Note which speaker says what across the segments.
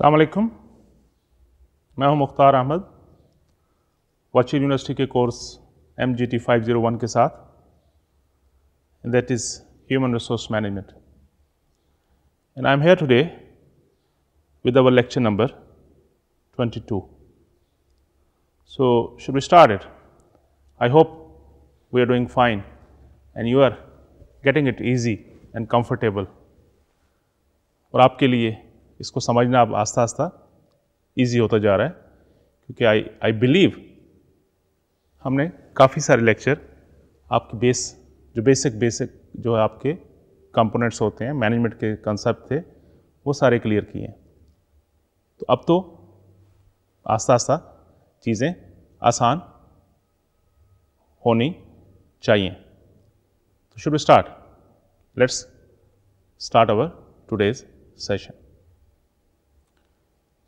Speaker 1: अलकुम मैं हूं मुख्तार अहमद वाचिर यूनिवर्सिटी के course MGT five zero oh one टी that is Human Resource Management, and I am here today with our lecture number 22. So, should we start it? I hope we are doing fine and you are getting it easy and comfortable. और आपके इसको समझना अब आस्ता आस्ता easy होता जा रहा है क्योंकि आई आई बिलीव हमने काफ़ी सारे लेक्चर आपके बेस जो बेसिक बेसिक जो है आपके कंपोनेंट्स होते हैं मैनेजमेंट के कंसेप्ट थे वो सारे क्लियर किए हैं तो अब तो आस्ता आस्ता चीज़ें आसान होनी चाहिए तो should start let's start our today's session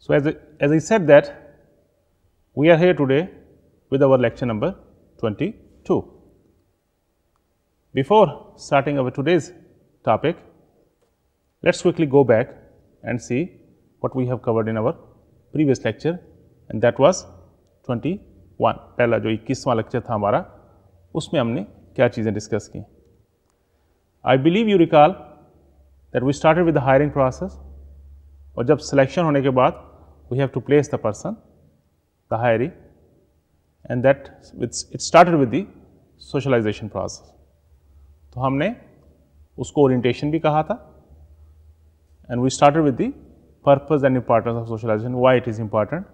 Speaker 1: So, as I, as I said that we are here today with our lecture number 22. Before starting our today's topic, let us quickly go back and see what we have covered in our previous lecture and that was 21 पहला जो 21वां lecture था हमारा उसमें हमने क्या चीज़ें discuss की I believe you recall that we started with the hiring process, और जब सिलेक्शन होने के बाद we have to place the person, the hiree and that it started with the socialization process. तो हमने उसको ओरिएंटेशन भी कहा था and we started with the purpose and importance of socialization, why it is important,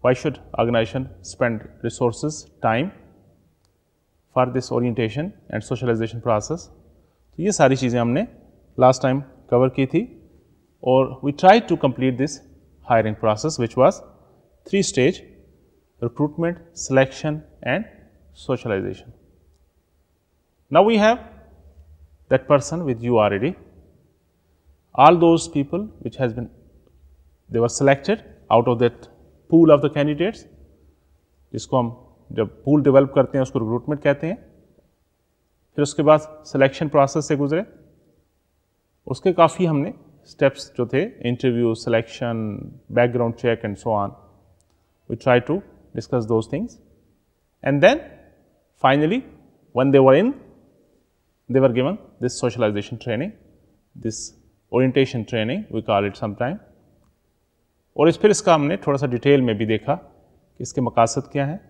Speaker 1: why should organization spend resources, time for this orientation and socialization process. तो ये सारी चीज़ें हमने लास्ट टाइम कवर की थी और we try to complete this hiring process which was three stage recruitment, selection and socialization. Now, we have that person with you already. All those people which has been they were selected out of that pool of the candidates जिसको हम जब pool develop करते हैं उसको recruitment कहते हैं फिर उसके बाद selection process से गुजरे उसके काफ़ी हमने steps जो थे interview, selection, background check and so on. We try to discuss those things. And then finally, when they were in, they were given this socialization training, this orientation training, we call it sometime. और इस फिर इसका हमने थोड़ा सा detail में भी देखा कि इसके मकासद क्या हैं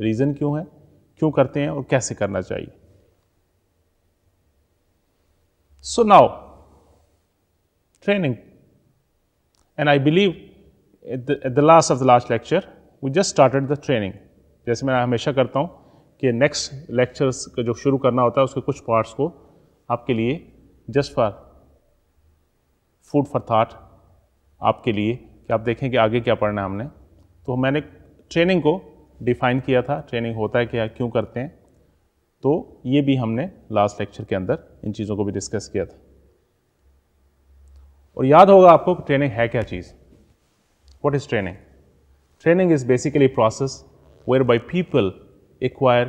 Speaker 1: रीज़न क्यों है क्यों करते हैं और कैसे करना चाहिए so now training. And I believe at the, at the last of the last lecture, we just started the training. जैसे मैं हमेशा करता हूँ कि नेक्स्ट लेक्चर्स का जो शुरू करना होता है उसके कुछ पार्ट्स को आपके लिए just for food for thought आपके लिए कि आप देखें कि आगे क्या पढ़ना है हमने तो मैंने ट्रेनिंग को डिफाइन किया था ट्रेनिंग होता है क्या क्यों करते हैं तो ये भी हमने लास्ट लेक्चर के अंदर इन चीज़ों को भी डिस्कस किया था और याद होगा आपको ट्रेनिंग है क्या चीज़ what is training training is basically process whereby people acquire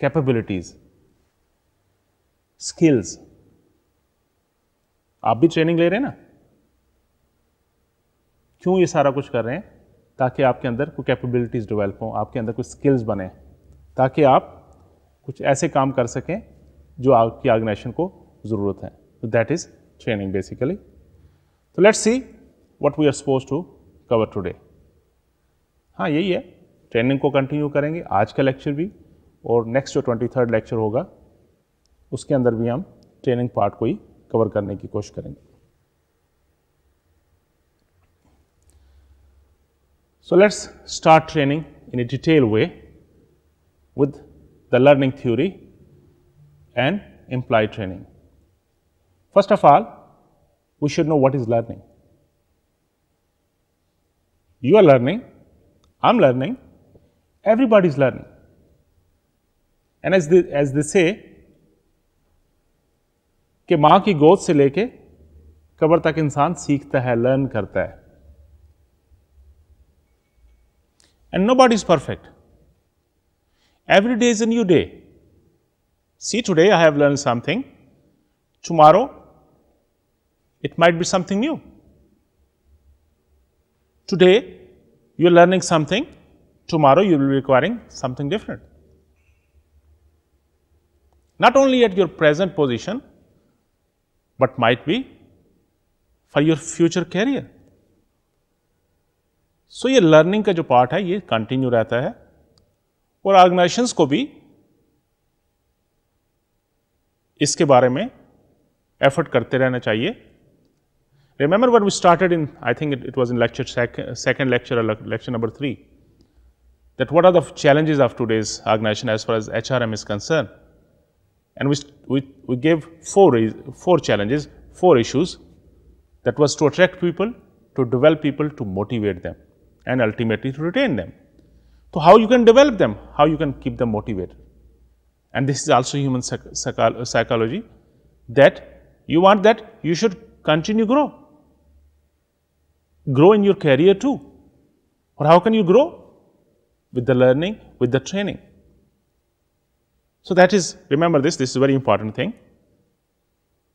Speaker 1: capabilities skills आप भी ट्रेनिंग ले रहे हैं ना क्यों ये सारा कुछ कर रहे हैं ताकि आपके अंदर कोई कैपेबिलिटीज़ डेवलप हों आपके अंदर कुछ स्किल्स बने ताकि आप कुछ ऐसे काम कर सकें जो आपकी ऑर्गेनाइजेशन को ज़रूरत है तो दैट इज़ ट्रेनिंग बेसिकली तो let's see what we are suppose to cover today हाँ यही है ट्रेनिंग को कंटिन्यू करेंगे आज का लेक्चर भी और नेक्स्ट जो ट्वेंटी थर्ड लेक्चर होगा उसके अंदर भी हम ट्रेनिंग पार्ट को ही कवर करने की कोशिश करेंगे So let's start training in a detailed way with the learning theory and implied training. First of all, we should know what is learning. You are learning, I'm learning, everybody is learning. And as they, as they say, कि माँ की गोद से लेके कब्र तक इंसान सीखता है लर्न करता है and nobody is perfect every day is a new day see today I have learn It might be something new. Today, you're learning something, tomorrow, you will be requiring something different. Not only at your present position, but might be for your future career. so, ये learning ka jo part hai, ye continue रहता hai. Aur organizations ko bhi iske bare mein effort karte rehna chahiye. Remember what we started in, I think it, it was in lecture sec second lecture or lecture number three, that what are the challenges of today's organization as far as HRM is concerned. And we, we, we gave four, four challenges, four issues that was to attract people, to develop people, to motivate them and ultimately to retain them. So, how you can develop them, how you can keep them motivated. And this is also human psych psychology that you want that you should continue grow. grow in your career too. Or how can you grow? With the learning, with the training. So that is, remember this, this is very important thing.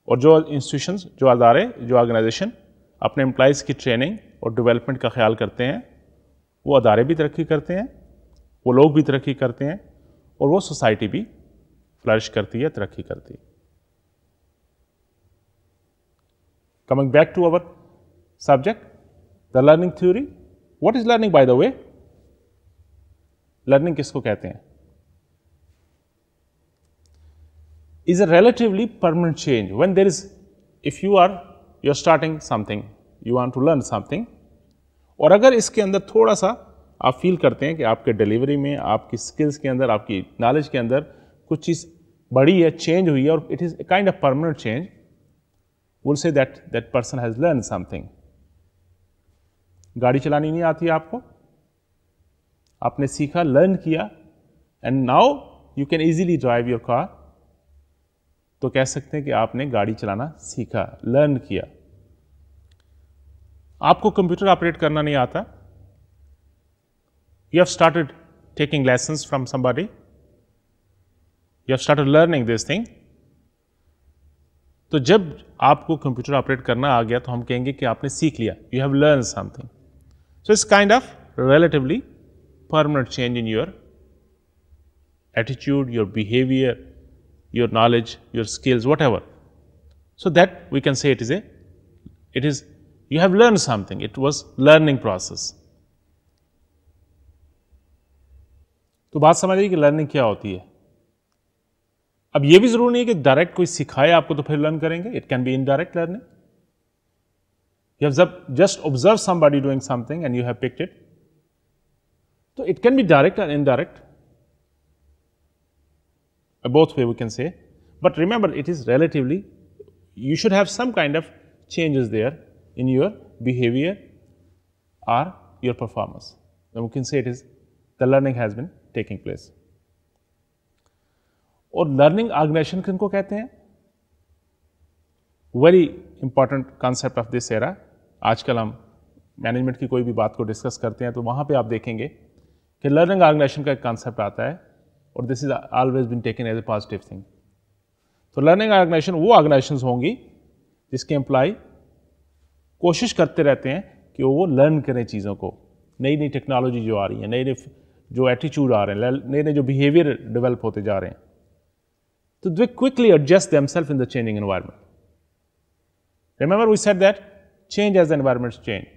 Speaker 1: और जो institutions जो अदारे जो organisation अपने employees की training और development का ख्याल करते हैं वो अदारे भी तरक्की करते हैं वो लोग भी तरक्की करते हैं और वो सोसाइटी भी फ्लरिश करती है तरक्की करती है coming back to our subject the learning theory what is learning by the way learning किसको कहते हैं is a relatively permanent change when there is if you are you're starting something you want to learn something और अगर इसके अंदर थोड़ा सा आप फील करते हैं कि आपके डिलीवरी में आपकी स्किल्स के अंदर आपकी नॉलेज के अंदर कुछ चीज़ बड़ी है चेंज हुई है और it is a kind of permanent change will say that that person has learn something गाड़ी चलानी नहीं आती आपको आपने सीखा लर्न किया and now you can easily drive your car तो कह सकते हैं कि आपने गाड़ी चलाना सीखा लर्न किया आपको कंप्यूटर ऑपरेट करना नहीं आता you have started taking lesson from somebody you have started learning this thing तो जब आपको कंप्यूटर ऑपरेट करना आ गया तो हम कहेंगे कि आपने सीख लिया you have learn something So, it is kind of relatively permanent change in your attitude, your behavior, your knowledge, your skills, whatever. So, that we can say it is a, it is, you have learned something, it was learning process. तो बात समझ रही कि learning क्या होती है अब ये भी जरूरी नहीं है कि डायरेक्ट कोई सिखाए आपको तो फिर लर्न करेंगे it can be indirect learning you have just observed somebody doing something and you have picked it. So it can be direct and indirect, uh, both way we can say. But remember, it is relatively, you should have some kind of changes there in your behavior or your performance. Then we can say it is the learning has been taking place. learning organization can किनको कहते हैं very important concept of this era आजकल हम management की कोई भी बात को डिस्कस करते हैं तो वहाँ पे आप देखेंगे कि लर्निंग ऑर्गेनाइजेशन का एक कॉन्सेप्ट आता है और this is always been taken as a positive thing तो लर्निंग ऑर्गेनाइजेशन वो ऑर्गेनाइजेशन होंगी जिसके एम्प्लॉय कोशिश करते रहते हैं कि वो लर्न करें चीज़ों को नई नई टेक्नोलॉजी जो आ रही है नई नई जो एटीट्यूड आ रहे हैं नए नए जो बिहेवियर डेवलप होते जा रहे हैं तो they quickly adjust themself in the changing environment Remember we said that change as the environments change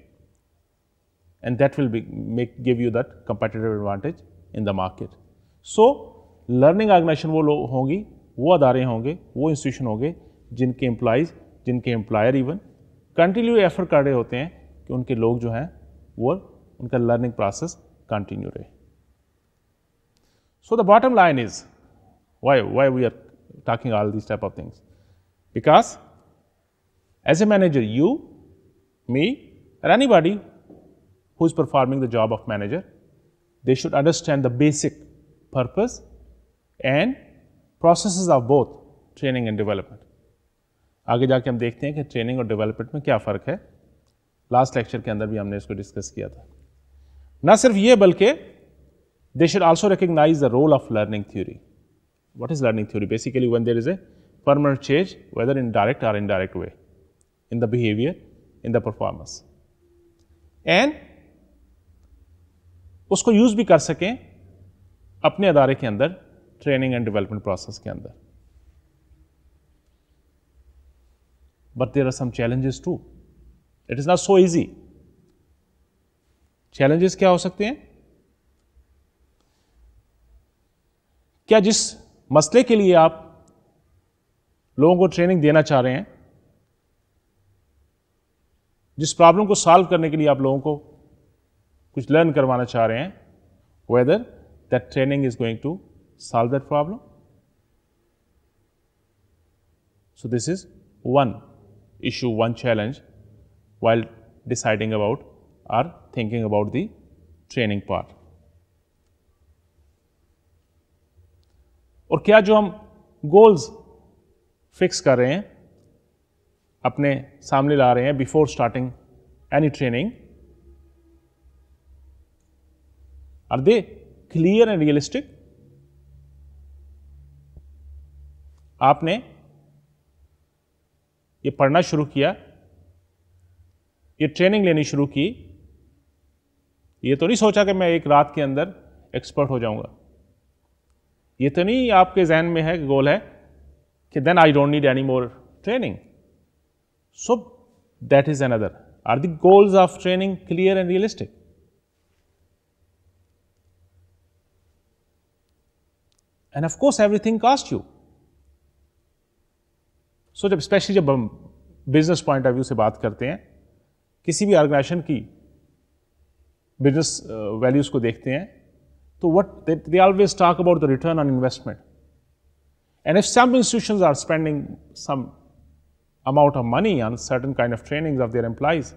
Speaker 1: and that will be make give you that competitive advantage in the market. So learning organization वो लोग होंगी वो अदारे होंगे वो institution होंगे जिनके employees जिनके employer even continue effort कर रहे होते हैं कि उनके लोग जो हैं वो उनका लर्निंग प्रोसेस कंटिन्यू रहे So, the bottom line is why why we are talking all these type of things because as a manager you, me or anybody who is performing the job of manager, they should understand the basic purpose and processes of both training and development. आगे जाके हम देखते हैं कि training और development में क्या फ़र्क है लास्ट लेक्चर के अंदर भी हमने इसको डिस्कस किया था ना सिर्फ ये बल्कि they should also recognize the role of learning theory what is learning theory basically one there is a permanent change whether in direct or in the behavior, in the performance. And उसको use भी कर सकें अपने अदारे के अंदर training and development process के अंदर but there are some challenges to it is not so easy challenges क्या हो सकते हैं क्या जिस मसले के लिए आप लोगों को ट्रेनिंग देना चाह रहे हैं जिस प्रॉब्लम को सॉल्व करने के लिए आप लोगों को कुछ लर्न करवाना चाह रहे हैं whether that training is going to solve that problem so this is one issue one challenge while deciding about or thinking about the training part और क्या जो हम गोल्स फिक्स कर रहे हैं अपने सामने ला रहे हैं before starting any training are they clear and realistic आपने ये पढ़ना शुरू किया ये ट्रेनिंग लेनी शुरू की ये तो नहीं सोचा कि मैं एक रात के अंदर एक्सपर्ट हो जाऊंगा ये तो नहीं आपके जहन में है गोल है कि then I don't need any more training So that is another. Are the goals of training clear and realistic? And of course, everything costs you. So especially when business point of view, we talk about any organization ki business uh, values. Ko dekhte hain. So what they always talk about the return on investment. And if some institutions are spending some amount of money on certain kind of trainings of their employees.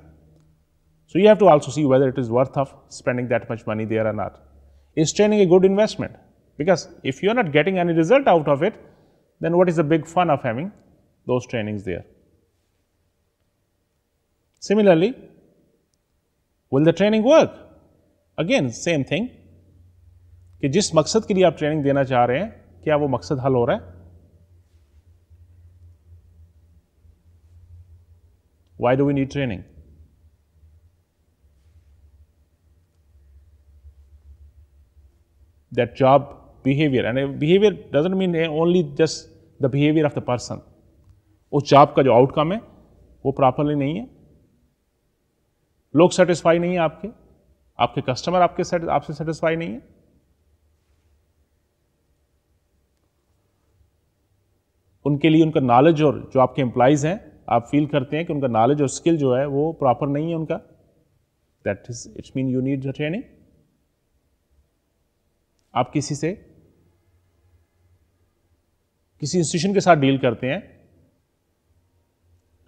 Speaker 1: So you have to also see whether it is worth of spending that much money there or not. Is training a good investment? Because if you are not getting any result out of it, then what is the big fun of having those trainings there? Similarly, will the training work? Again, same thing. कि जिस मकसद के लिए आप training देना चाह रहे हैं क्या वो मकसद हल हो रहा है Why do we need training? That job behavior, and behavior doesn't mean only just the behavior of the person. उस जॉब का जो आउटकम है वो प्रॉपरली नहीं है लोग सेटिस्फाई नहीं है आपके आपके कस्टमर आपके आपसे सेटिस्फाई नहीं है उनके लिए उनका नॉलेज और जो आपके एम्प्लॉयज़ हैं आप फील करते हैं कि उनका नॉलेज और स्किल जो है वो प्रॉपर नहीं है उनका that is it's mean you need training आप किसी से किसी इंस्टीट्यूशन के साथ डील करते हैं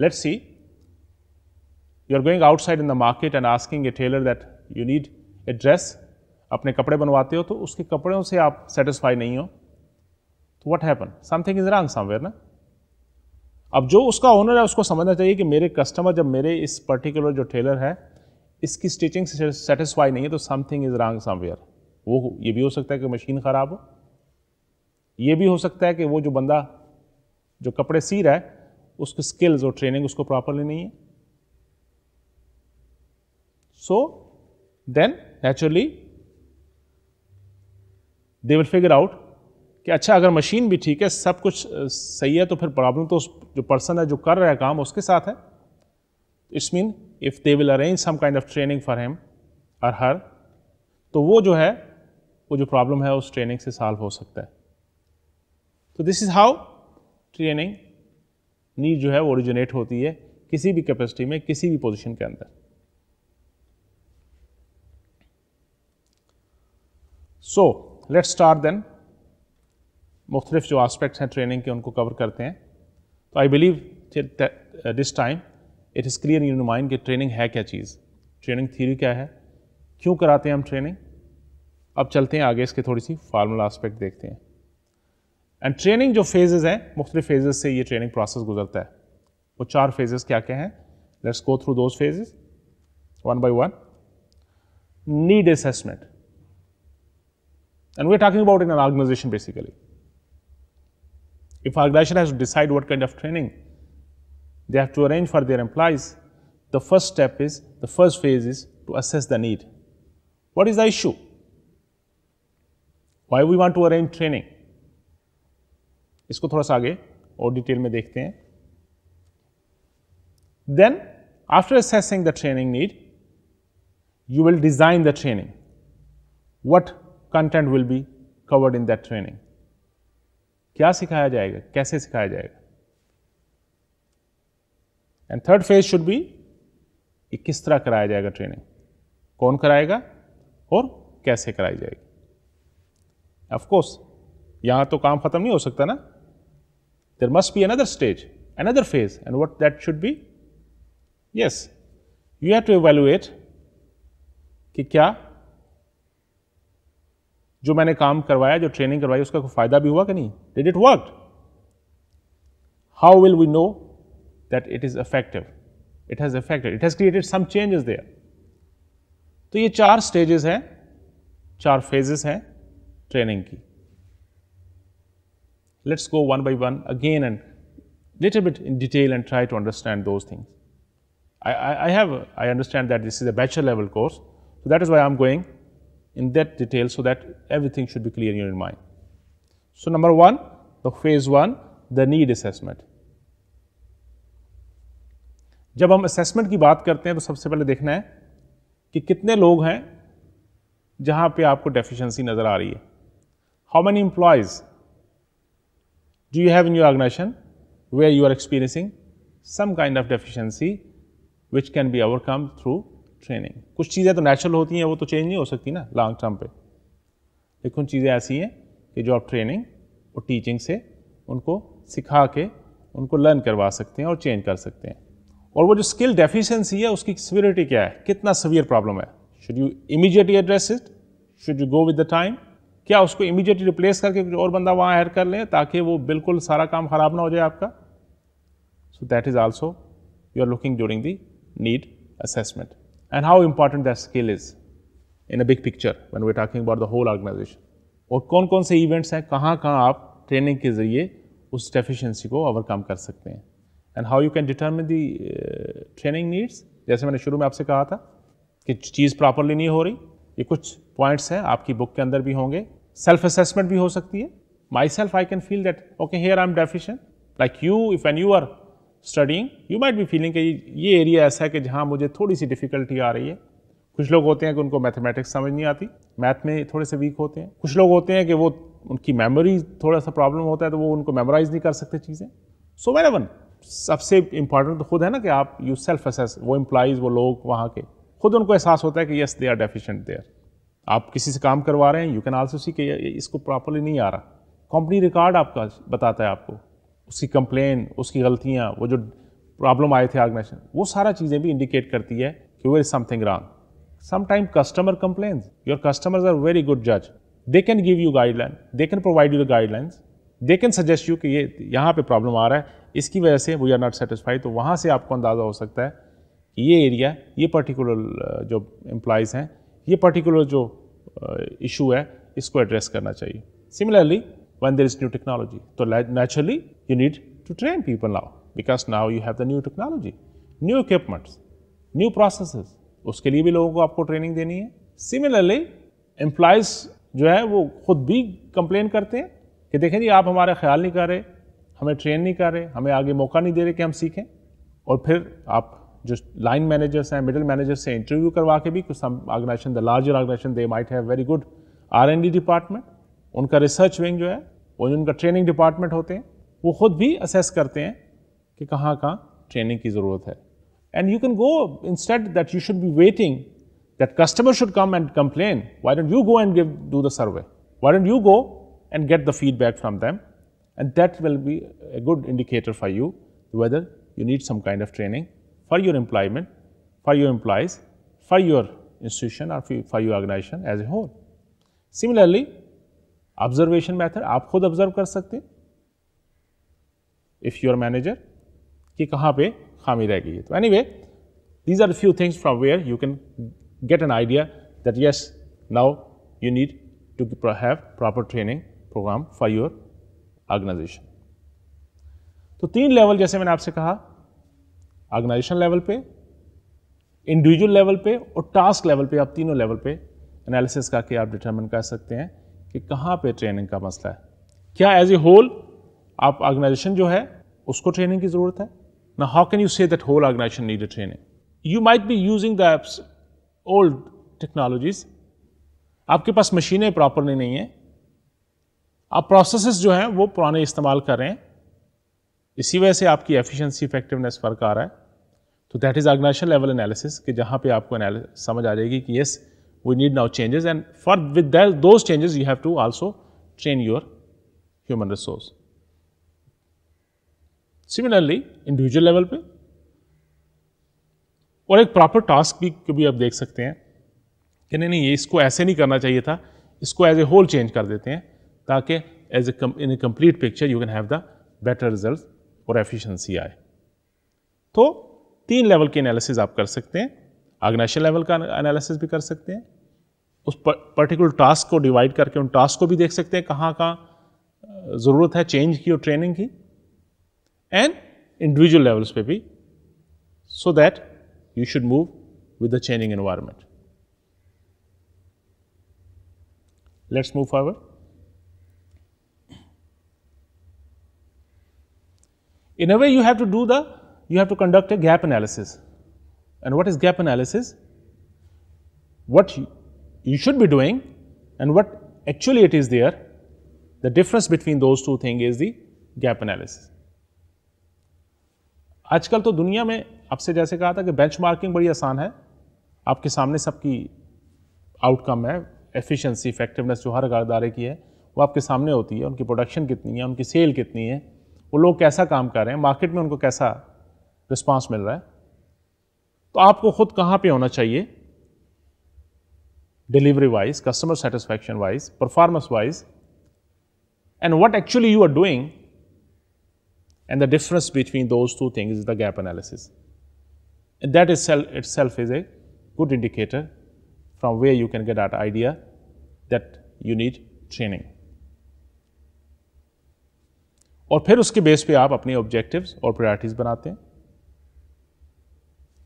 Speaker 1: let's see you are going outside in the market and asking a tailor that you need a dress अपने कपड़े बनवाते हो तो उसके कपड़ों से आप सेटिस्फाई नहीं हो तो what happen something is wrong somewhere ना अब जो उसका ओनर है उसको समझना चाहिए कि मेरे कस्टमर जब मेरे इस पर्टिकुलर जो टेलर है इसकी स्टिचिंग सेटिस्फाई नहीं है तो समथिंग इज़ रॉन्ग समवेयर वो ये भी हो सकता है कि मशीन ख़राब हो ये भी हो सकता है कि वो जो बंदा जो कपड़े सी रहा है उसकी स्किल्स और ट्रेनिंग उसको प्रॉपरली नहीं है so then naturally they will figure out कि अच्छा अगर मशीन भी ठीक है सब कुछ सही है तो फिर प्रॉब्लम तो उस जो पर्सन है जो कर रहा है काम उसके साथ है it's mean if they will arrange some kind of training for them और हर तो वो जो है वो जो प्रॉब्लम है उस ट्रेनिंग से सॉल्व हो सकता है तो this is how training need जो है वो ओरिजिनेट होती है किसी भी कैपेसिटी में किसी भी पोजिशन के अंदर सो लेट्स स्टार्ट देन मुख्तलिफ जो आस्पेक्ट्स हैं ट्रेनिंग के उनको कवर करते हैं तो I believe this time it is clear in mind कि ट्रेनिंग है क्या चीज़ ट्रेनिंग थ्योरी क्या है क्यों कराते हैं हम ट्रेनिंग अब चलते हैं आगे इसके थोड़ी सी फार्मूला आस्पेक्ट देखते हैं एंड ट्रेनिंग जो फेजेज़ हैं मुख्तलिफ फेजेज़ से ये ट्रेनिंग प्रोसेस गुजरता है वो चार फेजेज़ क्या क्या हैं let's go through those phases one by one need assessment and we are talking about in an organization basically If organization has to decide what kind of training they have to arrange for their employees, the first step is, the first phase is to assess the need. What is the issue? Why we want to arrange training? इसको थोड़ा सा आगे और detail में देखते हैं Then, after assessing the training need, you will design the training. What content will be covered in that training? क्या सिखाया जाएगा कैसे सिखाया जाएगा and third phase should be कि किस तरह कराया जाएगा ट्रेनिंग कौन कराएगा और कैसे कराई जाएगी ऑफकोर्स यहाँ तो काम खत्म नहीं हो सकता ना there must be another stage another phase and what that should be yes you have to evaluate कि क्या जो मैंने काम करवाया जो ट्रेनिंग करवाई उसका कोई फायदा भी हुआ कि नहीं did it work how will we know that it is effective it has affected it has created some changes there तो ये चार स्टेजेस हैं चार फेजेस हैं ट्रेनिंग की let's go one by one again and little bit in detail and try to understand those things I have I understand that this is a bachelor level course that is why I am going in that detail so that everything should be clear in your mind. So number one, the phase one, the need assessment. जब हम assessment की बात करते हैं तो सबसे पहले देखना है कि कितने लोग हैं जहां पे आपको डेफिशिएंसी नज़र आ रही है how many employees do you have in your organization where you are experiencing some kind of deficiency which can be overcome through training कुछ चीज़ें तो नेचुरल होती हैं वो तो चेंज नहीं हो सकती ना लॉन्ग टर्म पे लेकिन चीज़ें ऐसी हैं कि जो आप ट्रेनिंग और टीचिंग से उनको सिखा के उनको लर्न करवा सकते हैं और चेंज कर सकते हैं और वो जो स्किल डेफिशिएंसी है उसकी सिवियरिटी क्या है कितना सवियर प्रॉब्लम है should you immediately address it should you go with the time क्या उसको इमीजिएटली रिप्लेस करके कुछ और बंदा वहाँ हायर कर लें ताकि वो बिल्कुल सारा काम ख़राब ना हो जाए आपका so that is also you are looking during the need assessment and how important that skill is in a big picture when we're talking about the whole organization. और कौन कौन से इवेंट्स हैं कहाँ कहाँ आप ट्रेनिंग के ज़रिए उस डेफिशिएंसी को ओवरकम कर सकते हैं and how you can determine the training needs जैसे मैंने शुरू में आपसे कहा था कि चीज़ प्रॉपरली नहीं हो रही ये कुछ पॉइंट्स हैं आपकी बुक के अंदर भी होंगे सेल्फ असेसमेंट भी हो सकती है myself I can feel that okay here I am deficient like you if an you are studying you might भी फीलिंग कि ये एरिया ऐसा है कि जहाँ मुझे थोड़ी सी डिफ़िकल्टी आ रही है कुछ लोग होते हैं कि उनको मैथमेटिक्स समझ नहीं आती मैथ में थोड़े से वीक होते हैं कुछ लोग होते हैं कि वो उनकी मेमोरी थोड़ा सा प्रॉब्लम होता है तो वो उनको मेमोराइज नहीं कर सकते चीज़ें सो वेर एवन सबसे इम्पॉर्टेंट तो खुद है ना कि आप यू सेल्फ असेस वो एम्प्लाइज वो लोग वहाँ के खुद उनको एहसास होता है कि yes they are deficient there आप किसी से काम करवा रहे हैं यू कैन आल्सो सी कि इसको प्रॉपरली नहीं आ रहा कंपनी रिकॉर्ड आपका बताता है आपको उसकी कंप्लेन उसकी गलतियाँ वो जो प्रॉब्लम आए थे ऑर्गेनाइजेशन वो सारा चीज़ें भी इंडिकेट करती है कि where is something wrong sometime customer complains your customers are very good जज they can give you guideline they can provide you the guidelines they can suggest you कि ये यहाँ पे प्रॉब्लम आ रहा है इसकी वजह से वी आर नॉट सेटिस्फाइड तो वहाँ से आपको अंदाज़ा हो सकता है कि ये एरिया ये पर्टिकुलर uh, जो एम्प्लॉयज़ हैं ये पर्टिकुलर जो इशू uh, है इसको एड्रेस करना चाहिए similarly one there is new technology तो naturally you need to train people now because now you have the new technology, new equipments, new processes. उसके लिए भी लोगों को आपको ट्रेनिंग देनी है सिमिलरली एम्प्लॉयज जो है वो खुद भी कंप्लेन करते हैं कि देखें जी आप हमारा ख्याल नहीं कर रहे हमें ट्रेन नहीं कर रहे हमें आगे मौका नहीं दे रहे कि हम सीखें और फिर आप जो लाइन मैनेजर्स हैं मिडिल मैनेजर्स से इंटरव्यू करवा के भी कुछ organization the larger organization they might have very good R and D department उनका रिसर्च विंग जो है और उनका ट्रेनिंग डिपार्टमेंट होते हैं वो खुद भी असेस करते हैं कि कहाँ कहाँ ट्रेनिंग की ज़रूरत है and you can go instead that you should be waiting that customer should come and complain why don't you go and give do the survey why don't you go and get the feedback from them and that will be a good indicator for you whether you need some kind of training for your employment for your employees for your institution और for your organization as a whole similarly observation method आप खुद observe कर सकते हैं if your manager कि कहाँ पे खामी रह गई है तो anyway these are few things from where you can get an idea that yes now you need to have proper training program for your organization तो तीन लेवल जैसे मैंने आपसे कहा ऑर्गेनाइजेशन लेवल पे इंडिविजुअल लेवल पे और task level पे आप तीनों लेवल पे एनालिसिस करके आप डिटर्मिन कर सकते हैं कि कहाँ पे ट्रेनिंग का मसला है क्या एज ए होल आप ऑर्गेनाइजेशन जो है उसको ट्रेनिंग की ज़रूरत है ना how can you say that whole organization need training you might be using the apps old technologies आपके पास मशीनें प्रॉपरली नहीं हैं आप प्रोसेसेस जो हैं वो पुराने इस्तेमाल कर रहे हैं इसी वजह से आपकी एफिशिएंसी इफेक्टिवनेस फ़र्क आ रहा है तो that is organization level analysis कि जहाँ पे आपको समझ आ जाएगी कि yes we need now changes and for with those changes you have to also train your human resource similarly individual level पे और एक प्रॉपर टास्क भी को भी आप देख सकते हैं कि नहीं नहीं ये इसको ऐसे नहीं करना चाहिए था इसको एज ए होल चेंज कर देते हैं ताकि as a in a complete picture you can have the better result और एफिशिएंसी आए तो तीन लेवल के एनालिसिस आप कर सकते हैं ऑर्गेनाइजेशन लेवल का एनालिसिस भी कर सकते हैं उस पर्टिकुलर टास्क को डिवाइड करके उन टास्क को भी देख सकते हैं कहाँ कहाँ ज़रूरत है चेंज की और ट्रेनिंग की and individual levels maybe so that you should move with the changing environment. Let's move forward. In a way, you have to do the, you have to conduct a gap analysis. And what is gap analysis? What you should be doing and what actually it is there, the difference between those two things is the gap analysis. आजकल तो दुनिया में आपसे जैसे कहा था कि benchmarking बड़ी आसान है आपके सामने सबकी आउटकम है एफिशिएंसी इफेक्टिवनेस जो हर अदारे की है वो आपके सामने होती है उनकी प्रोडक्शन कितनी है उनकी सेल कितनी है वो लोग कैसा काम कर रहे हैं मार्केट में उनको कैसा रिस्पांस मिल रहा है तो आपको खुद कहाँ पे होना चाहिए delivery wise customer satisfaction wise performance wise and what actually you are doing And the difference between those two things is the gap analysis. And that itself, itself is a good indicator from where you can get that idea that you need training और फिर उसके base पे आप अपने objectives और priorities बनाते हैं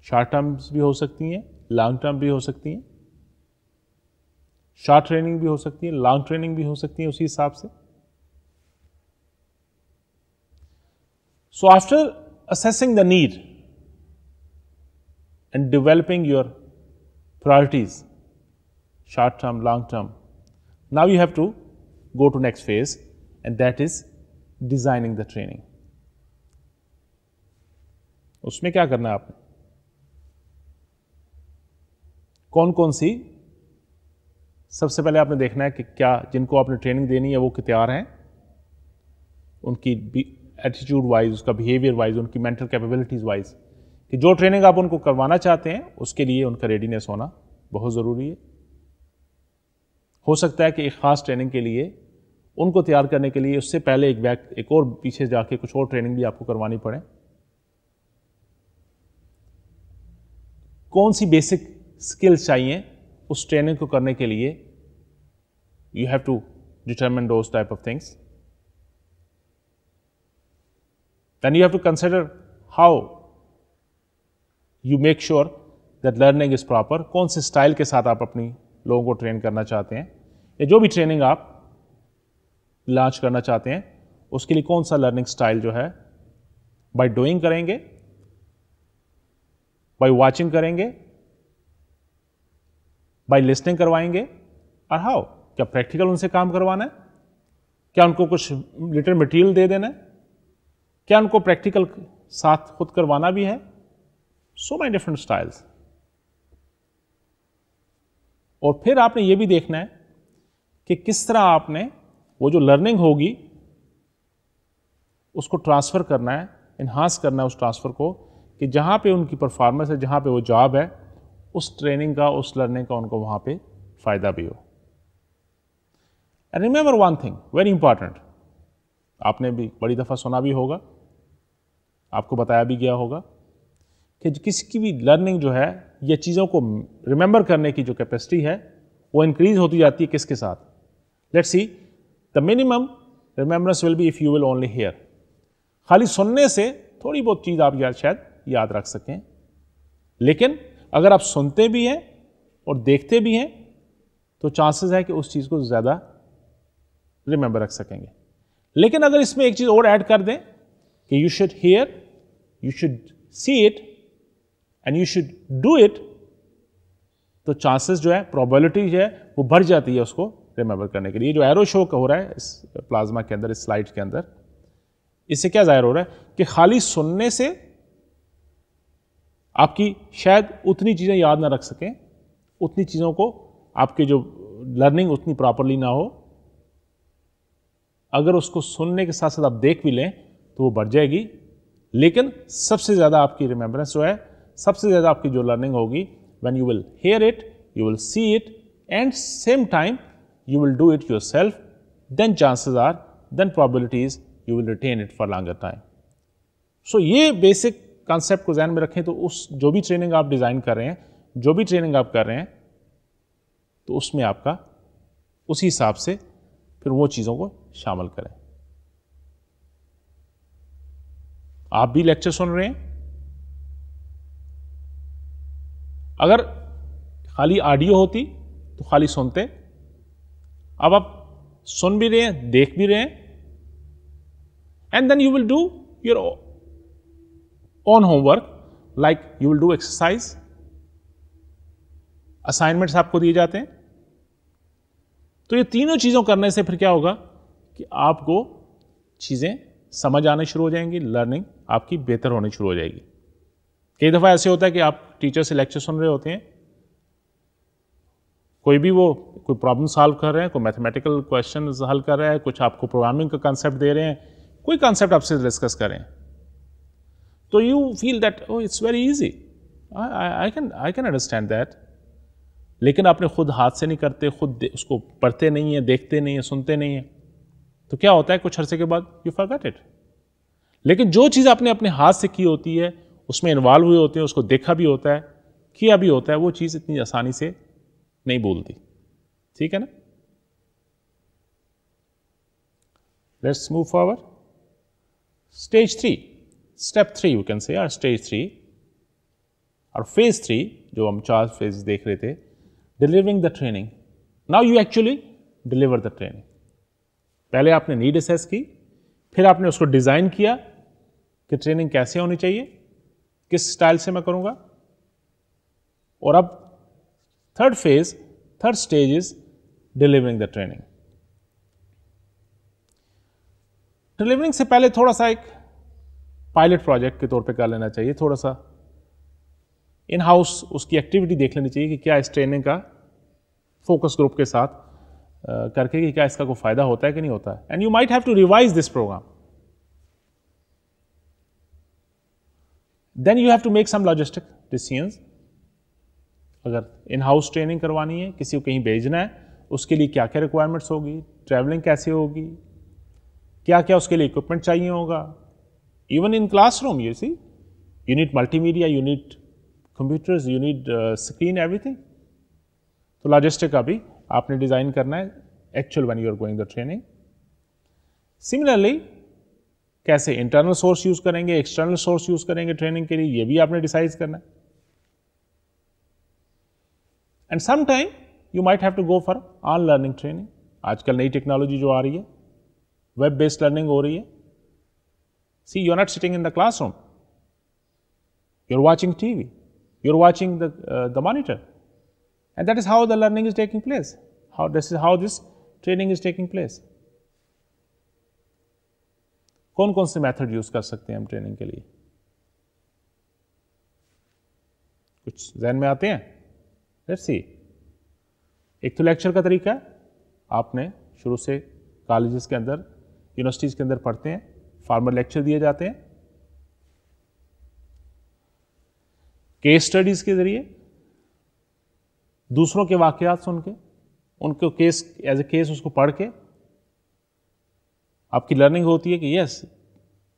Speaker 1: short terms भी हो सकती हैं लॉन्ग टर्म भी हो सकती हैं शॉर्ट ट्रेनिंग भी हो सकती है लॉन्ग ट्रेनिंग भी हो सकती है उसी हिसाब से So after assessing the need and developing your priorities, short term, long term, now you have to go to next phase and that is designing the training. उसमें क्या करना है आपने कौन कौन सी सबसे पहले आपने देखना है कि क्या जिनको आपने ट्रेनिंग देनी है वो तैयार हैं उनकी एटीट्यूड वाइज उसका बिहेवियर वाइज उनकी मेंटल कैपेबिलिटीज़ वाइज कि जो ट्रेनिंग आप उनको करवाना चाहते हैं उसके लिए उनका रेडीनेस होना बहुत ज़रूरी है हो सकता है कि एक ख़ास ट्रेनिंग के लिए उनको तैयार करने के लिए उससे पहले एक बैक एक और पीछे जाके कुछ और ट्रेनिंग भी आपको करवानी पड़े कौन सी बेसिक स्किल्स चाहिए उस ट्रेनिंग को करने के लिए you have to determine those type of things Then you have to consider how you make sure that learning is proper कौन से स्टाइल के साथ आप अपनी लोगों को ट्रेन करना चाहते हैं या जो भी ट्रेनिंग आप लॉन्च करना चाहते हैं उसके लिए कौन सा लर्निंग स्टाइल जो है बाय डूइंग करेंगे बाय वाचिंग करेंगे बाय लिस्टिंग करवाएंगे और हाउ क्या प्रैक्टिकल उनसे काम करवाना है क्या उनको कुछ लिटर मटेरियल दे देना है क्या उनको प्रैक्टिकल साथ खुद करवाना भी है सो मैनी डिफरेंट स्टाइल्स और फिर आपने ये भी देखना है कि किस तरह आपने वो जो लर्निंग होगी उसको ट्रांसफ़र करना है इन्हांस करना है उस ट्रांसफ़र को कि जहां पे उनकी परफॉर्मेंस है जहां पे वो जॉब है उस ट्रेनिंग का उस लर्निंग का उनको वहां पे फ़ायदा भी हो and remember one thing very important आपने भी बड़ी दफ़ा सुना भी होगा आपको बताया भी गया होगा कि किसी की भी लर्निंग जो है यह चीज़ों को रिमेंबर करने की जो कैपेसिटी है वो इंक्रीज होती जाती है किसके साथ let's see the minimum remembrance will be if you will only hear खाली सुनने से थोड़ी बहुत चीज़ आप याद शायद याद रख सकें लेकिन अगर आप सुनते भी हैं और देखते भी हैं तो चांसेस है कि उस चीज़ को ज़्यादा रिमेंबर रख सकेंगे लेकिन अगर इसमें एक चीज़ और ऐड कर दें कि you should hear, you should see it and you should do it तो चांसेस जो है प्रॉबिलिटी जो है वो बढ़ जाती है उसको रिमेंबर करने के लिए जो एरो शो का हो रहा है इस प्लाज्मा के अंदर इस स्लाइड के अंदर इससे क्या जाहिर हो रहा है कि खाली सुनने से आपकी शायद उतनी चीज़ें याद ना रख सकें उतनी चीज़ों को आपके जो लर्निंग उतनी प्रॉपरली ना हो अगर उसको सुनने के साथ साथ आप देख भी लें तो वो बढ़ जाएगी लेकिन सबसे ज़्यादा आपकी रिमेम्बरेंस जो है सबसे ज़्यादा आपकी जो लर्निंग होगी when you will hear it you will see it and same time you will do it yourself then chances are then probabilities you will retain it for longer time so ये basic concept को जहन में रखें तो उस जो भी training आप डिज़ाइन कर रहे हैं जो भी ट्रेनिंग आप कर रहे हैं तो उसमें आपका उसी हिसाब से फिर वो चीज़ों को शामिल करें आप भी लेक्चर सुन रहे हैं अगर खाली ऑडियो होती तो खाली सुनते अब आप सुन भी रहे हैं देख भी रहे हैं and then you will do your own homework like you will do exercise assignments आपको दिए जाते हैं तो ये तीनों चीज़ों करने से फिर क्या होगा कि आपको चीज़ें समझ आने शुरू हो जाएंगी लर्निंग आपकी बेहतर होनी शुरू हो जाएगी कई दफ़ा ऐसे होता है कि आप टीचर से लेक्चर सुन रहे होते हैं कोई भी वो कोई प्रॉब्लम सॉल्व कर रहे हैं कोई मैथमेटिकल क्वेश्चन हल कर रहा है कुछ आपको प्रोग्रामिंग का कॉन्सेप्ट दे रहे हैं कोई कॉन्सेप्ट आपसे डिस्कस करें तो you feel that oh it's very easy I can I can understand that लेकिन आपने खुद हाथ से नहीं करते खुद उसको पढ़ते नहीं हैं देखते नहीं हैं सुनते नहीं हैं तो क्या होता है कुछ अरसे के बाद यू फॉरगेट इट लेकिन जो चीज़ आपने अपने हाथ से की होती है उसमें इन्वॉल्व हुए होते हैं उसको देखा भी होता है किया भी होता है वो चीज़ इतनी आसानी से नहीं भूलती ठीक है ना let's move forward stage three step three you can say or stage three और फेज थ्री जो हम चार फेज देख रहे थे delivering the training now you actually deliver the training पहले आपने नीड असेस की फिर आपने उसको डिज़ाइन किया कि ट्रेनिंग कैसे होनी चाहिए किस स्टाइल से मैं करूँगा और अब third phase third stage is delivering the training delivering से पहले थोड़ा सा एक पायलट प्रोजेक्ट के तौर पे कर लेना चाहिए थोड़ा सा इन हाउस उसकी एक्टिविटी देख लेनी चाहिए कि क्या इस ट्रेनिंग का फोकस ग्रुप के साथ करके कि क्या इसका कोई फ़ायदा होता है कि नहीं होता है and you might have to revise this program then you have to make some logistic decisions अगर इन हाउस ट्रेनिंग करवानी है किसी को कहीं भेजना है उसके लिए क्या क्या रिक्वायरमेंट्स होगी ट्रैवलिंग कैसे होगी क्या क्या उसके लिए इक्विपमेंट चाहिए होगा even in classroom you see you need multimedia, you you need computers, you uh, तो लॉजिस्टिक का भी आपने डिज़ाइन करना है actual one you are going the training similarly कैसे इंटरनल सोर्स यूज़ करेंगे एक्सटर्नल सोर्स यूज़ करेंगे ट्रेनिंग के लिए ये भी आपने डिसाइड करना है and sometime you might have to go for on learning training आजकल नई टेक्नोलॉजी जो आ रही है वेब बेस्ड लर्निंग हो रही है see you are not sitting in the room you are watching TV you are watching the monitor And that is how the learning is taking place. How this is how this training is taking place कौन कौन से method use कर सकते हैं हम training के लिए कुछ जहन में आते हैं लेट्स सी एक तो लेक्चर का तरीका है आपने शुरू से कॉलेजेस के अंदर यूनिवर्सिटीज के अंदर पढ़ते हैं फॉर्मल लेक्चर दिए जाते हैं केस स्टडीज के जरिए दूसरों के वाकयात सुन के उनको केस एज ए केस उसको पढ़ के आपकी लर्निंग होती है कि yes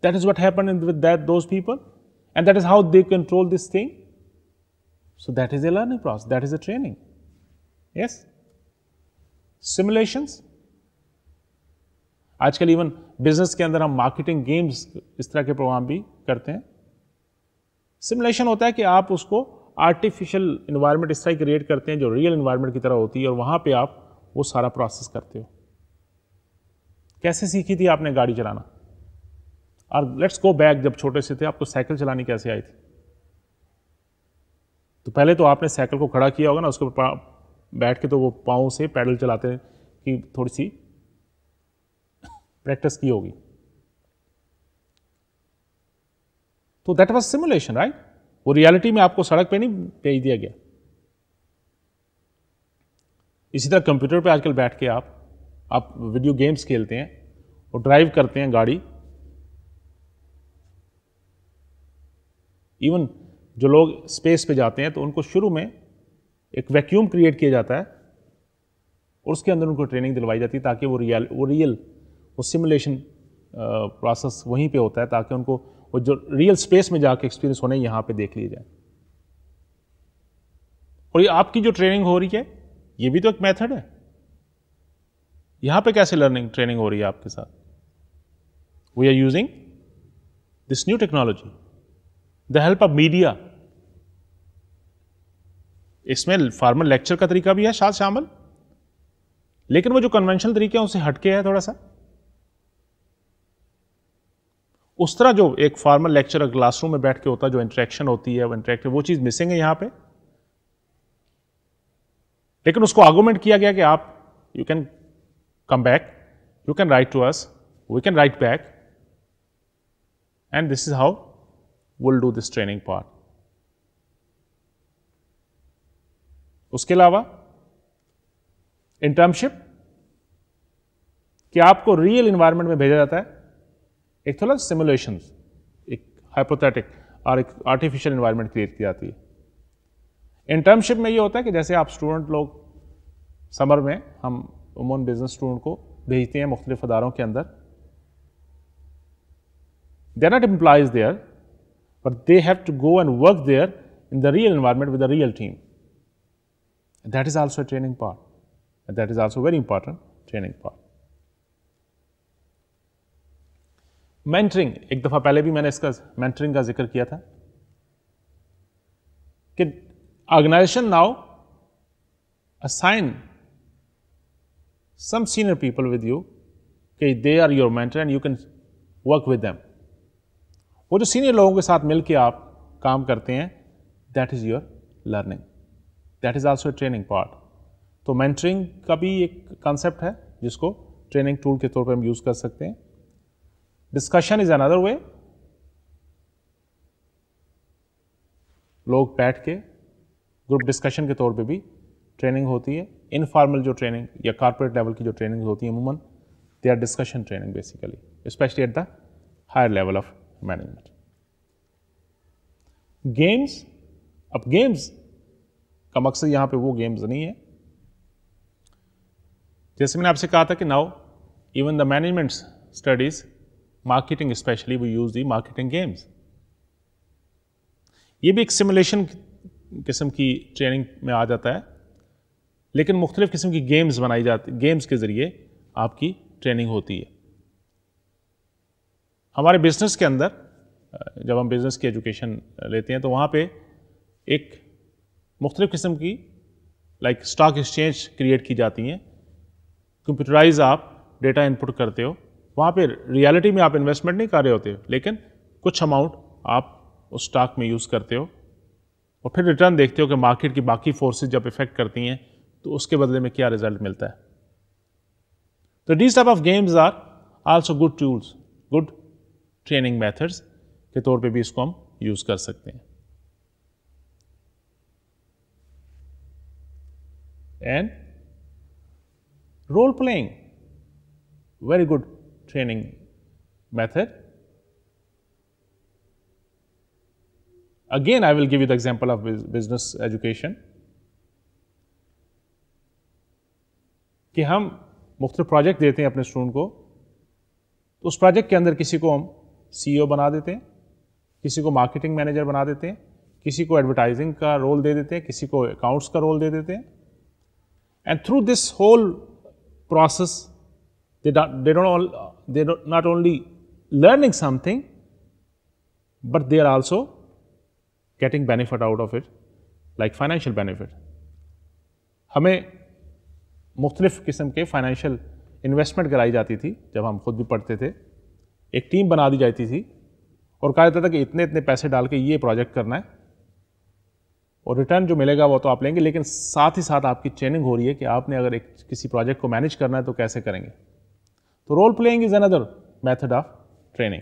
Speaker 1: that is what happen with that those people and that is how they control this thing so that is a learning process that is a training yes simulations आजकल इवन business के अंदर हम marketing games इस तरह के programme भी करते हैं सिमुलेशन होता है कि आप उसको आर्टिफिशियल इन्वायरमेंट इस तरह क्रिएट करते हैं जो रियल इन्वायरमेंट की तरह होती है और वहाँ पर आप वो सारा प्रोसेस करते हो कैसे सीखी थी आपने गाड़ी चलाना और लेट्स गो बैक जब छोटे से थे आपको साइकिल चलानी कैसे आई थी तो पहले तो आपने साइकिल को खड़ा किया होगा ना उसके ऊपर बैठ के तो वो पाँव से पैडल चलाते कि थोड़ी सी प्रैक्टिस की होगी तो दैट वॉज सिमुलेशन राइट वो रियलिटी में आपको सड़क पे नहीं भेज दिया गया इसी तरह कंप्यूटर पे आजकल बैठ के आप आप वीडियो गेम्स खेलते हैं और ड्राइव करते हैं गाड़ी इवन जो लोग स्पेस पे जाते हैं तो उनको शुरू में एक वैक्यूम क्रिएट किया जाता है और उसके अंदर उनको ट्रेनिंग दिलवाई जाती है ताकि वो रियल वो रियल वो सिमुलेशन प्रोसेस वहीं पे होता है ताकि उनको वो जो रियल स्पेस में जाके एक्सपीरियंस होने यहाँ पे देख लिए जाए और ये आपकी जो ट्रेनिंग हो रही है ये भी तो एक मेथड है यहाँ पे कैसे लर्निंग ट्रेनिंग हो रही है आपके साथ we are using this new technology the help of media इसमें फॉर्मल लेक्चर का तरीका भी है शायद शामिल लेकिन वो जो कन्वेंशनल तरीके हैं उससे हटके है थोड़ा सा उस तरह जो एक फॉर्मल लेक्चर क्लासरूम में बैठ के होता है जो इंट्रैक्शन होती है वो इंटरेक्टिव वो चीज़ मिसिंग है यहां पे लेकिन उसको आर्गूमेंट किया गया कि आप you can come back you can write to us we can write back and this is how will do this training part उसके अलावा इंटर्नशिप कि आपको रियल इन्वायरमेंट में भेजा जाता है एक थोड़ा तो सिमुलेशन एक हाइपोथेटिक और एक आर्टिफिशियल इन्वायरमेंट क्रिएट की जाती है इंटर्नशिप में ये होता है कि जैसे आप स्टूडेंट लोग समर में हम उमून बिजनेस स्टूडेंट को भेजते हैं मुख्तलिफ अदारों के अंदर they are not employees there but they have to go and work there in the real environment with the real team that is also training part that is also very important training part mentoring एक दफ़ा पहले भी मैंने इसका mentoring का जिक्र किया था कि organization now assign some senior people with you कि they are your mentor and you can work with them वो जो सीनियर लोगों के साथ मिलकर आप काम करते हैं that is your learning that is also training part तो मैंटरिंग का भी एक कॉन्सेप्ट है जिसको ट्रेनिंग टूल के तौर पर हम यूज़ कर सकते हैं डिस्कशन इज अनदर वे लोग बैठ के ग्रुप डिस्कशन के तौर पे भी ट्रेनिंग होती है इनफॉर्मल जो ट्रेनिंग या कॉर्पोरेट लेवल की जो ट्रेनिंग होती है अमूमन they are discussion training basically specially at the higher level of management games अब गेम्स का मकसद यहां पे वो गेम्स नहीं है जैसे मैंने आपसे कहा था कि now even the management studies marketing specially we use the marketing games ये भी एक सिमुलेशन किस्म की ट्रेनिंग में आ जाता है लेकिन मुख्तलिफ़ किस्म की गेम्स बनाई जाती गेम्स के ज़रिए आपकी ट्रेनिंग होती है हमारे बिज़नेस के अंदर जब हम बिज़नेस की एजुकेशन लेते हैं तो वहाँ पे एक मुख्तलिफ़ किस्म की लाइक स्टॉक एक्सचेंज क्रिएट की जाती हैं कंप्यूटराइज आप डेटा इनपुट करते हो वहाँ पे रियलिटी में आप इन्वेस्टमेंट नहीं कर रहे होते लेकिन कुछ अमाउंट आप उस स्टॉक में यूज़ करते हो और फिर रिटर्न देखते हो कि मार्केट की बाकी फोर्सेज जब इफेक्ट करती हैं तो उसके बदले में क्या रिजल्ट मिलता है तो these type of games are also good tools good training methods के तौर पे भी इसको हम यूज़ कर सकते हैं and role playing very good training method. Again, I will give you the example of business education. कि हम मुख्तु प्रोजेक्ट देते हैं अपने स्टूडेंट को तो उस प्रोजेक्ट के अंदर किसी को हम सीईओ e बना देते हैं किसी को मार्केटिंग मैनेजर बना देते हैं किसी को एडवर्टाइजिंग का रोल दे देते हैं किसी को अकाउंट्स का रोल दे देते हैं and through this whole process they don't all they are not only learning something, but they are also getting benefit out of it, like financial benefit. हमें मुख्तलिफ़ किस्म के फाइनेंशियल इन्वेस्टमेंट कराई जाती थी जब हम खुद भी पढ़ते थे एक टीम बना दी जाती थी और कहा जाता था कि इतने इतने पैसे डाल के ये प्रोजेक्ट करना है और रिटर्न जो मिलेगा वो तो आप लेंगे लेकिन साथ ही साथ आपकी ट्रेनिंग हो रही है कि आपने अगर एक किसी प्रोजेक्ट को मैनेज करना है तो कैसे करेंगे तो role playing is another method of training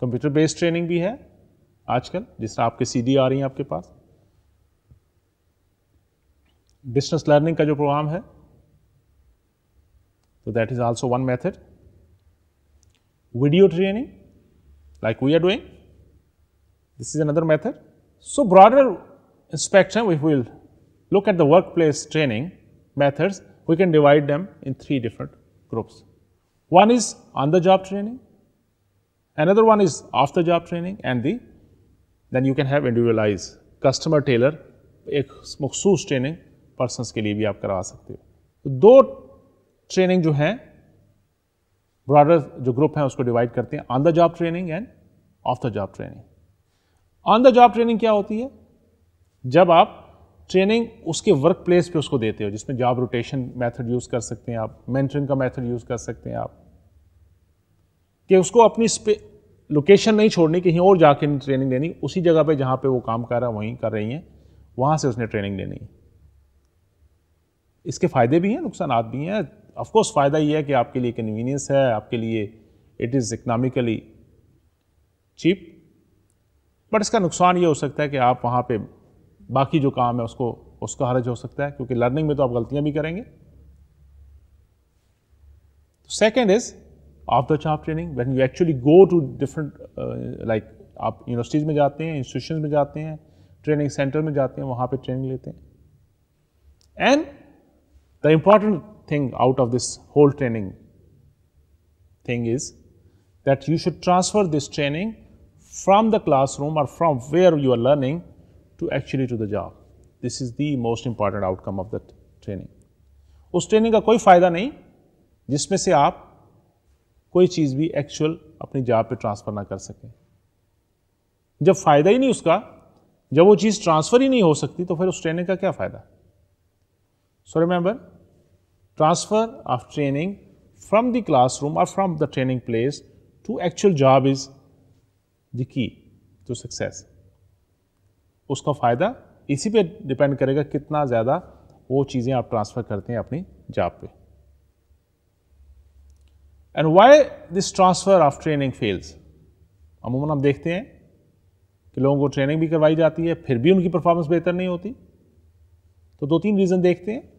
Speaker 1: computer based training भी है आजकल जिस तरह आपके सी आ रही है आपके पास डिस्टेंस लर्निंग का जो प्रोग्राम है तो that is also one method video training like we are doing this is another method so broader inspection will look at the work place training methods we can divide them in three different groups. One is on the job training, another one is off the job training, and the then you can have individualized customer tailor एक मखसूस training persons के लिए भी आप करवा सकते हो तो दो ट्रेनिंग जो है ब्रॉडर जो ग्रुप है उसको डिवाइड करते हैं on the job training and of the job training on the job training क्या होती है जब आप ट्रेनिंग उसके वर्क प्लेस पर उसको देते हो जिसमें जॉब रोटेशन मेथड यूज़ कर सकते हैं आप मेंटरिंग का मेथड यूज़ कर सकते हैं आप कि उसको अपनी लोकेशन नहीं छोड़नी कहीं और जाके ट्रेनिंग देनी उसी जगह पे जहाँ पे वो काम कर रहा है वहीं कर रही हैं वहाँ से उसने ट्रेनिंग लेनी है इसके फ़ायदे भी हैं नुकसान भी हैं ऑफकोर्स फ़ायदा ये है कि आपके लिए कन्वीनियंस है आपके लिए it is economically cheap but इसका नुकसान ये हो सकता है कि आप वहाँ पर बाकी जो काम है उसको उसका हर्ज हो सकता है क्योंकि लर्निंग में तो आप गलतियां भी करेंगे second is off the job training when you actually go to different like आप यूनिवर्सिटीज़ में जाते हैं इंस्टीट्यूशन में जाते हैं ट्रेनिंग सेंटर में जाते हैं वहां पर ट्रेनिंग लेते हैं and the important thing out of this whole training thing is that you should transfer this training from the class room और from where you are learning to actually to the job. This is the most important outcome of that training. उस training का कोई फायदा नहीं जिसमें से आप कोई चीज़ भी एक्चुअल अपनी जॉब पे ट्रांसफ़र ना कर सकें जब फ़ायदा ही नहीं उसका जब वो चीज़ ट्रांसफ़र ही नहीं हो सकती तो फिर उस ट्रेनिंग का क्या फ़ायदा so remember transfer of training from the classroom और from the training place to actual job is the key to success उसका फ़ायदा इसी पे डिपेंड करेगा कितना ज़्यादा वो चीज़ें आप ट्रांसफ़र करते हैं अपनी जॉब पे and why this transfer of training fails अमूमन आप देखते हैं कि लोगों को ट्रेनिंग भी करवाई जाती है फिर भी उनकी परफॉर्मेंस बेहतर नहीं होती तो दो तीन रीज़न देखते हैं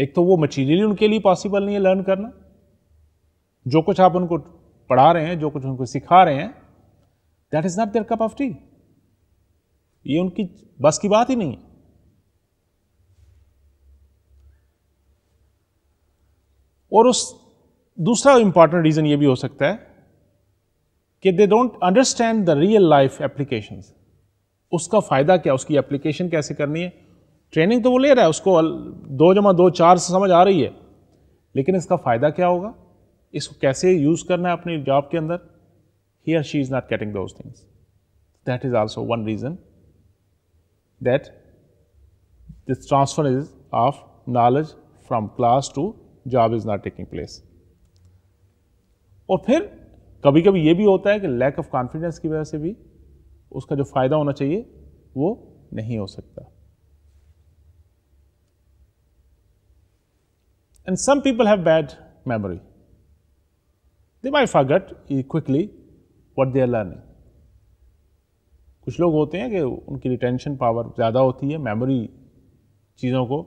Speaker 1: एक तो वो मटीरियली उनके लिए पॉसिबल नहीं है लर्न करना जो कुछ आप उनको पढ़ा रहे हैं जो कुछ उनको सिखा रहे हैं that is not their cup of tea ये उनकी बस की बात ही नहीं है और उस दूसरा इंपॉर्टेंट रीज़न ये भी हो सकता है कि they don't understand the real life application उसका फ़ायदा क्या उसकी एप्लीकेशन कैसे करनी है ट्रेनिंग तो वो ले रहा है उसको दो जमा दो चार से समझ आ रही है लेकिन इसका फ़ायदा क्या होगा इसको कैसे यूज़ करना है अपनी जॉब के अंदर ही or she is not getting those things that is also one reason that this transfer is of knowledge from class to job is not taking place और फिर कभी कभी ये भी होता है कि लैक ऑफ कॉन्फिडेंस की वजह से भी उसका जो फ़ायदा होना चाहिए वो नहीं हो सकता and some people have bad memory they might forget quickly what they are learning. कुछ लोग होते हैं कि उनकी रिटेंशन पावर ज़्यादा होती है मेमोरी चीज़ों को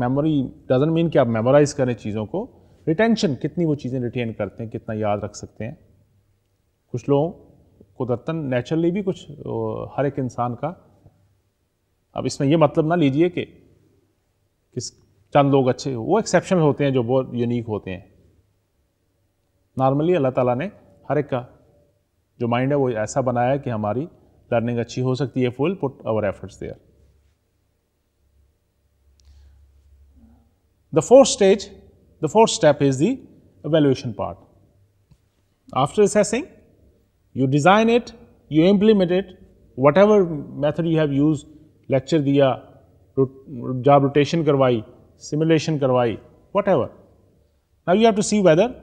Speaker 1: मेमोरी डजन मीन कि आप मेमोराइज़ करें चीज़ों को रिटेंशन कितनी वो चीज़ें रिटेन करते हैं कितना याद रख सकते हैं कुछ लोगों कुदरतन नेचुरली भी कुछ हर एक इंसान का अब इसमें यह मतलब ना लीजिए कि किस चंद लोग अच्छे वो एक्सेप्शन होते हैं जो बहुत यूनिक होते हैं नॉर्मली अल्लाह ताला ने हर एक का जो माइंड है वो ऐसा बनाया कि हमारी लर्निंग अच्छी हो सकती है full put our efforts there the fourth stage the fourth step is the evaluation part after assessing you design it you implement it whatever method you have use lecture दिया job rotation करवाई simulation करवाई whatever now you have to see whether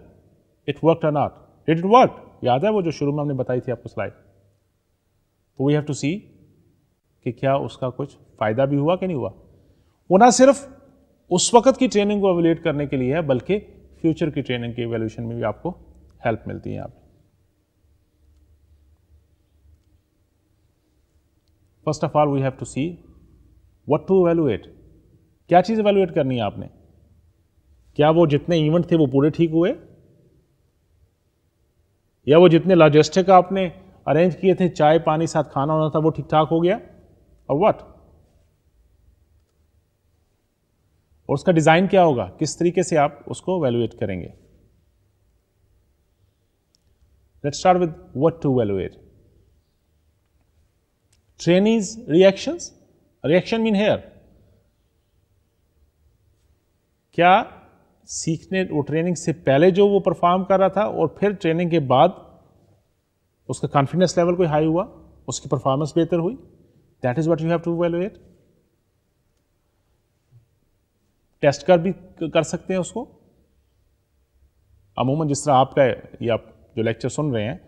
Speaker 1: it work or not it it work याद है वो जो शुरू में हमने बताई थी आपको स्लाइड तो वी हैव टू सी कि क्या उसका कुछ फायदा भी हुआ कि नहीं हुआ वो ना सिर्फ उस वक्त की ट्रेनिंग को एवेलेट करने के लिए है बल्कि फ्यूचर की ट्रेनिंग के एवेल्यूशन में भी आपको हेल्प मिलती है यहाँ first of all we have to see what to evaluate क्या चीज़ एवेलुएट करनी है आपने क्या वो जितने इवेंट थे वो पूरे ठीक हुए या वो जितने लॉजिस्टिक आपने अरेंज किए थे चाय पानी साथ खाना होना था वो ठीक ठाक हो गया और वट और उसका डिज़ाइन क्या होगा किस तरीके से आप उसको वैल्यूएट करेंगे let start with what to evaluate trainees reactions reaction mean here क्या सीखने वो ट्रेनिंग से पहले जो वो परफॉर्म कर रहा था और फिर ट्रेनिंग के बाद उसका कॉन्फिडेंस लेवल कोई हाई हुआ उसकी परफॉर्मेंस बेहतर हुई that is what you have to evaluate test कर भी कर सकते हैं उसको अमूमन जिस तरह आपका ये आप जो लेक्चर सुन रहे हैं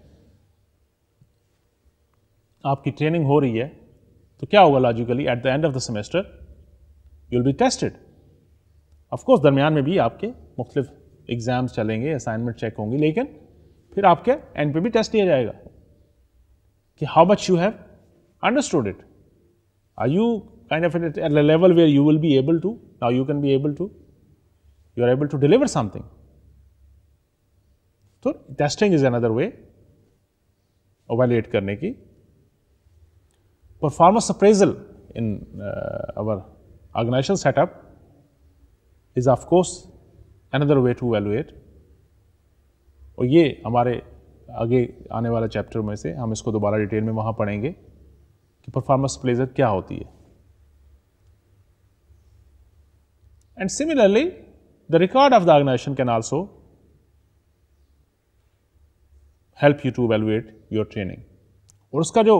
Speaker 1: आपकी ट्रेनिंग हो रही है तो क्या होगा logically at the end of the semester you will be tested of course दरमियान में भी आपके मुख्तफ एग्ज़ाम्स चलेंगे असाइनमेंट चेक होंगे लेकिन फिर आपके एंड पे भी टेस्ट लिया जाएगा कि how much you have understood it are you kind of at at level where you will be able to now you can be able to you are able to deliver something तो testing is another way evaluate करने की performance appraisal in our organization setup is of course another way to evaluate और ये हमारे आगे आने वाला chapter में से हम इसको दोबारा डिटेल में वहाँ पढ़ेंगे कि परफॉर्मेंस प्लेजर क्या होती है and similarly the record of the organization can also help you to evaluate your training. और उसका जो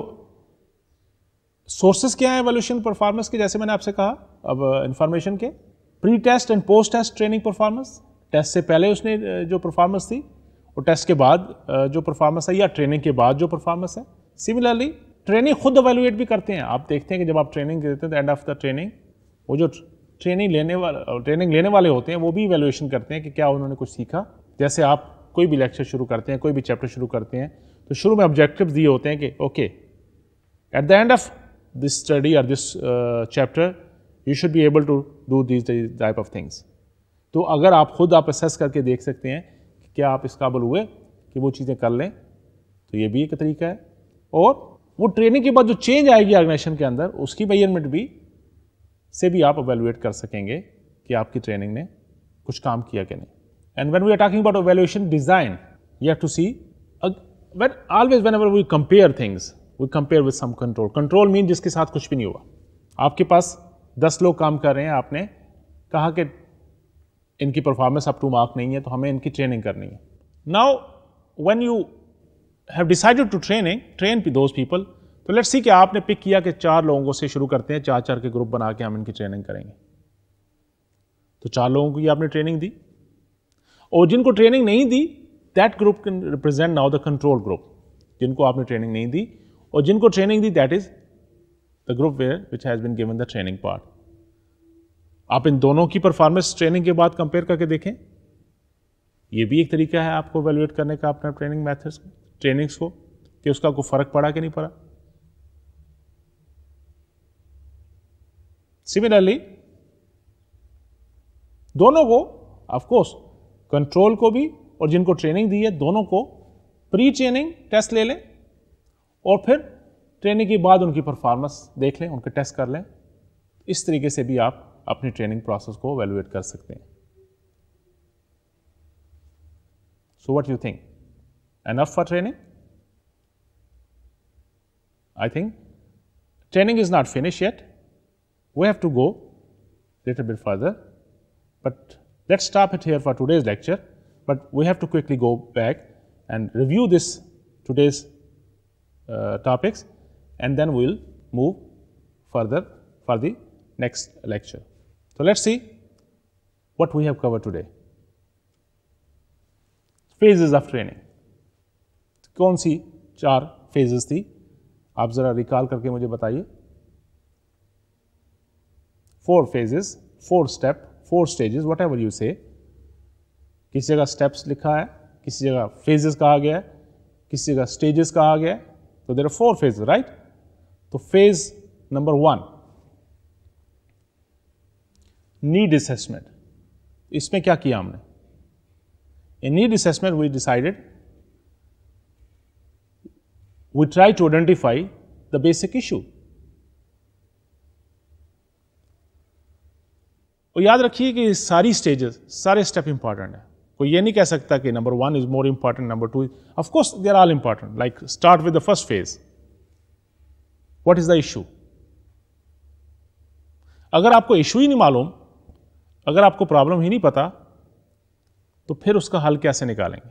Speaker 1: सोर्सेस क्या है एवोल्यूशन परफॉर्मेंस के जैसे मैंने आपसे कहा अब इंफॉर्मेशन uh, के pre test and post test training performance test से पहले उसने जो परफॉर्मेंस थी और टेस्ट के बाद जो परफॉर्मेंस है या ट्रेनिंग के बाद जो परफॉर्मेंस है सिमिलरली ट्रेनिंग खुद अवेलुएट भी करते हैं आप देखते हैं कि जब आप ट्रेनिंग देते हैं तो एंड ऑफ द ट्रेनिंग वो जो ट्रेनिंग लेने वाले ट्रेनिंग लेने वाले होते हैं वो भी इवेलुएशन करते हैं कि क्या उन्होंने कुछ सीखा जैसे आप कोई भी लेक्चर शुरू करते हैं कोई भी चैप्टर शुरू करते हैं तो शुरू में ऑब्जेक्टिव दिए होते हैं कि okay at the end of this study और this chapter you should be able to do these type of things तो अगर आप खुद आप असेस करके देख सकते हैं कि क्या आप इस काबिल हुए कि वो चीज़ें कर लें तो ये भी एक तरीका है और वो ट्रेनिंग के बाद जो चेंज आएगी ऑर्गेनाइजेशन के अंदर उसकी मेजरमेंट भी से भी आप अवेलुएट कर सकेंगे कि आपकी ट्रेनिंग ने कुछ काम किया कि नहीं and when we are talking about evaluation design you have to see when always whenever we compare things we compare with some control control mean जिसके साथ कुछ भी नहीं हुआ आपके पास दस लोग काम कर रहे हैं आपने कहा कि इनकी परफॉर्मेंस अप टू मार्क नहीं है तो हमें इनकी ट्रेनिंग करनी है now when you have decided to training train those people तो लेट्स सी कि आपने पिक किया कि चार लोगों से शुरू करते हैं चार चार के ग्रुप बना के हम इनकी ट्रेनिंग करेंगे तो चार लोगों की आपने ट्रेनिंग दी और जिनको ट्रेनिंग नहीं दी that group can represent now the control group जिनको आपने ट्रेनिंग नहीं दी और जिनको ट्रेनिंग दी that is the group where which has been given the training part आप इन दोनों की परफॉर्मेंस ट्रेनिंग के बाद कंपेयर करके देखें यह भी एक तरीका है आपको वैल्यूएट करने का अपना ट्रेनिंग मैथड्स को ट्रेनिंग्स को कि उसका कोई फ़र्क पड़ा कि नहीं पड़ा सिमिलरली दोनों को ऑफकोर्स कंट्रोल को भी और जिनको ट्रेनिंग दी है दोनों को प्री ट्रेनिंग टेस्ट ले लें और फिर ट्रेनिंग के बाद उनकी परफॉर्मेंस देख लें उनके टेस्ट कर लें इस तरीके से भी आप अपनी ट्रेनिंग प्रोसेस को वैल्यूएट कर सकते हैं so what you think enough for training I think training is not finished yet. We have to go little bit further, but let's stop it here for today's lecture. But we have to quickly go back and review this today's uh, topics, and then we'll move further for the next lecture. So let's see what we have covered today. Phases of training. कौन सी चार phases थी आप ज़रा recall करके मुझे बताइए four phases, four step four stages whatever you say किसी जगह स्टेप्स लिखा है किसी जगह फेजेस कहा गया है किसी जगह स्टेजेस कहा गया है तो there are four phases right तो phase number one need assessment इसमें क्या किया हमने in need assessment we decided we try to identify the basic issue और याद रखिए कि सारी स्टेजेस सारे स्टेप इंपॉर्टेंट है कोई ये नहीं कह सकता कि number one is more important number two of course they are all important like start with the first phase what is the issue अगर आपको इशू ही नहीं मालूम अगर आपको प्रॉब्लम ही नहीं पता तो फिर उसका हल कैसे निकालेंगे